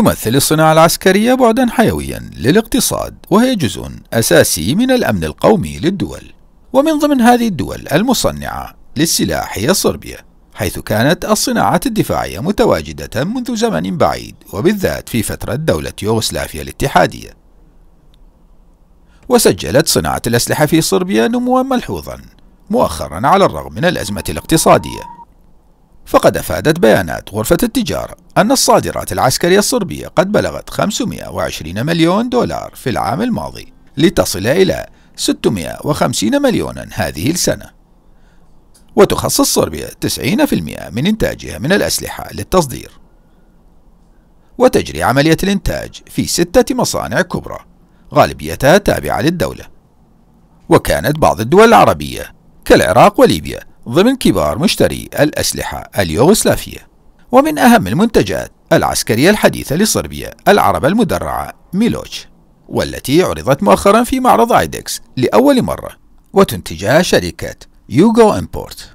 تمثل الصناعة العسكرية بعدا حيويا للاقتصاد وهي جزء أساسي من الأمن القومي للدول ومن ضمن هذه الدول المصنعة للسلاح هي صربيا حيث كانت الصناعات الدفاعية متواجدة منذ زمن بعيد وبالذات في فترة دولة يوغوسلافيا الاتحادية وسجلت صناعة الأسلحة في صربيا نموا ملحوظا مؤخرا على الرغم من الأزمة الاقتصادية فقد أفادت بيانات غرفة التجارة أن الصادرات العسكرية الصربية قد بلغت 520 مليون دولار في العام الماضي لتصل إلى 650 مليونا هذه السنة وتخصص صربيا 90% من إنتاجها من الأسلحة للتصدير وتجري عملية الإنتاج في ستة مصانع كبرى غالبيتها تابعة للدولة وكانت بعض الدول العربية كالعراق وليبيا ضمن كبار مشتري الأسلحة اليوغوسلافية ومن أهم المنتجات العسكرية الحديثة لصربيا العربة المدرعة ميلوش والتي عرضت مؤخرا في معرض ايدكس لأول مرة وتنتجها شركة يوغو امبورت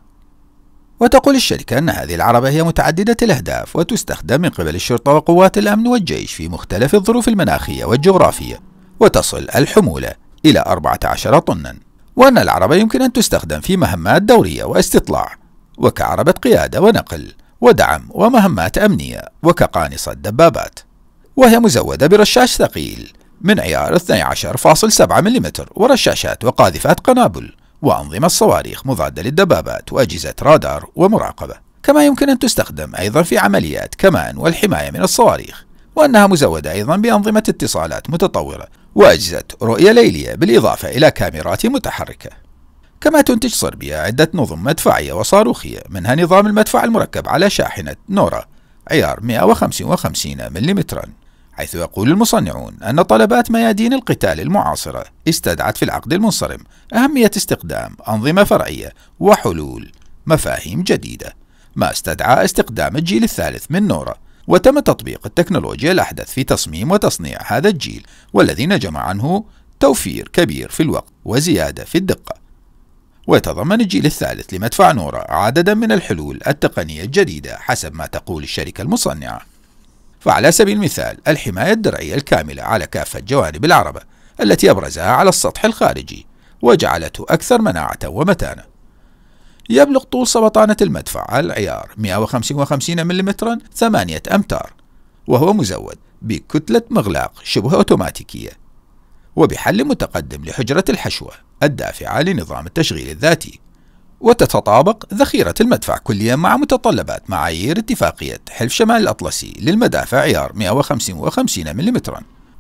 وتقول الشركة أن هذه العربة هي متعددة الأهداف وتستخدم من قبل الشرطة وقوات الأمن والجيش في مختلف الظروف المناخية والجغرافية وتصل الحمولة إلى 14 طنًا وأن العربة يمكن أن تستخدم في مهمات دورية واستطلاع وكعربة قيادة ونقل ودعم ومهمات أمنية وكقانصة دبابات وهي مزودة برشاش ثقيل من عيار 12.7 ملم ورشاشات وقاذفات قنابل وأنظمة صواريخ مضادة للدبابات وأجهزة رادار ومراقبة كما يمكن أن تستخدم أيضا في عمليات كمان والحماية من الصواريخ وأنها مزودة أيضا بأنظمة اتصالات متطورة وأجهزة رؤية ليلية بالإضافة إلى كاميرات متحركة كما تنتج صربيا عدة نظم مدفعية وصاروخية منها نظام المدفع المركب على شاحنة نورا عيار 155 ملم حيث يقول المصنعون أن طلبات ميادين القتال المعاصرة استدعت في العقد المنصرم أهمية استخدام أنظمة فرعية وحلول مفاهيم جديدة ما استدعى استخدام الجيل الثالث من نورا وتم تطبيق التكنولوجيا الأحدث في تصميم وتصنيع هذا الجيل والذي نجم عنه توفير كبير في الوقت وزيادة في الدقة ويتضمن الجيل الثالث لمدفع نورا عددا من الحلول التقنية الجديدة حسب ما تقول الشركة المصنعة فعلى سبيل المثال الحماية الدرعية الكاملة على كافة جوانب العربة التي أبرزها على السطح الخارجي وجعلته أكثر مناعة ومتانة يبلغ طول سبطانة المدفع العيار 155 ملم 8 أمتار وهو مزود بكتلة مغلاق شبه أوتوماتيكية وبحل متقدم لحجرة الحشوة الدافعة لنظام التشغيل الذاتي وتتطابق ذخيرة المدفع كليا مع متطلبات معايير اتفاقية حلف شمال الأطلسي للمدافع عيار 155 ملم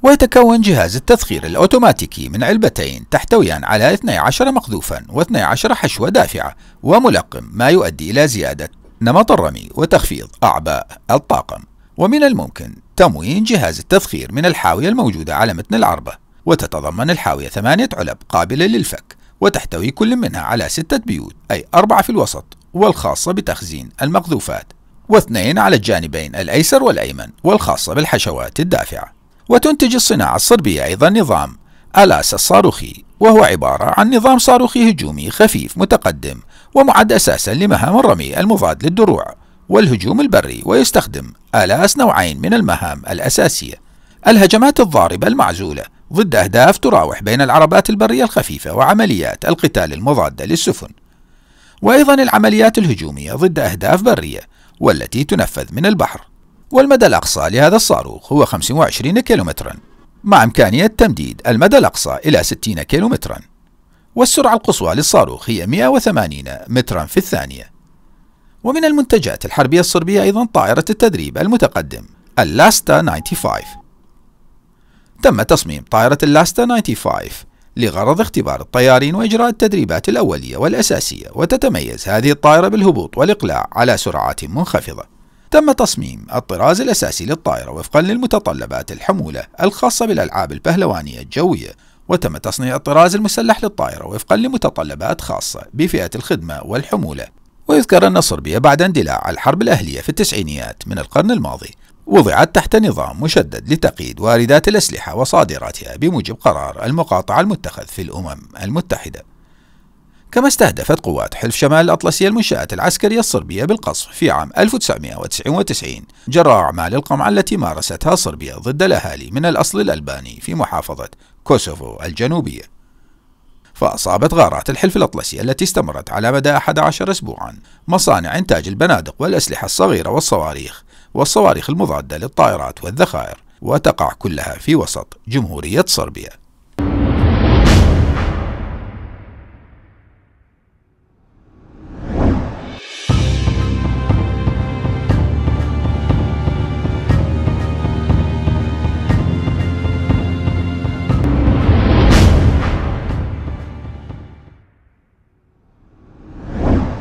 ويتكون جهاز التذخير الأوتوماتيكي من علبتين تحتويان على 12 مقذوفا و12 حشوة دافعة وملقم ما يؤدي إلى زيادة نمط الرمي وتخفيض أعباء الطاقم ومن الممكن تموين جهاز التذخير من الحاوية الموجودة على متن العربة وتتضمن الحاوية ثمانية علب قابلة للفك وتحتوي كل منها على ستة بيوت أي أربعة في الوسط والخاصة بتخزين المقذوفات واثنين على الجانبين الأيسر والأيمن والخاصة بالحشوات الدافعة وتنتج الصناعة الصربية أيضا نظام ألاس الصاروخي وهو عبارة عن نظام صاروخي هجومي خفيف متقدم ومعد أساسا لمهام الرمي المضاد للدروع والهجوم البري ويستخدم آلاس نوعين من المهام الأساسية الهجمات الضاربة المعزولة ضد أهداف تراوح بين العربات البرية الخفيفة وعمليات القتال المضادة للسفن وأيضا العمليات الهجومية ضد أهداف برية والتي تنفذ من البحر والمدى الأقصى لهذا الصاروخ هو 25 كيلومترا مع إمكانية تمديد المدى الأقصى إلى 60 كيلومترا والسرعة القصوى للصاروخ هي 180 مترا في الثانية ومن المنتجات الحربية الصربية أيضا طائرة التدريب المتقدم اللاستا 95 تم تصميم طائرة اللاستا 95 لغرض اختبار الطيارين وإجراء التدريبات الأولية والأساسية وتتميز هذه الطائرة بالهبوط والإقلاع على سرعات منخفضة تم تصميم الطراز الأساسي للطائرة وفقا للمتطلبات الحمولة الخاصة بالألعاب البهلوانية الجوية وتم تصنيع الطراز المسلح للطائرة وفقا لمتطلبات خاصة بفئة الخدمة والحمولة ويذكر أن صربيا بعد اندلاع الحرب الأهلية في التسعينيات من القرن الماضي وضعت تحت نظام مشدد لتقييد واردات الأسلحة وصادراتها بموجب قرار المقاطعة المتخذ في الأمم المتحدة كما استهدفت قوات حلف شمال الأطلسية المنشآت العسكرية الصربية بالقصف في عام 1999 جراء أعمال القمع التي مارستها صربيا ضد الأهالي من الأصل الألباني في محافظة كوسوفو الجنوبية فأصابت غارات الحلف الأطلسي التي استمرت على مدى 11 أسبوعا مصانع إنتاج البنادق والأسلحة الصغيرة والصواريخ والصواريخ المضادة للطائرات والذخائر وتقع كلها في وسط جمهورية صربيا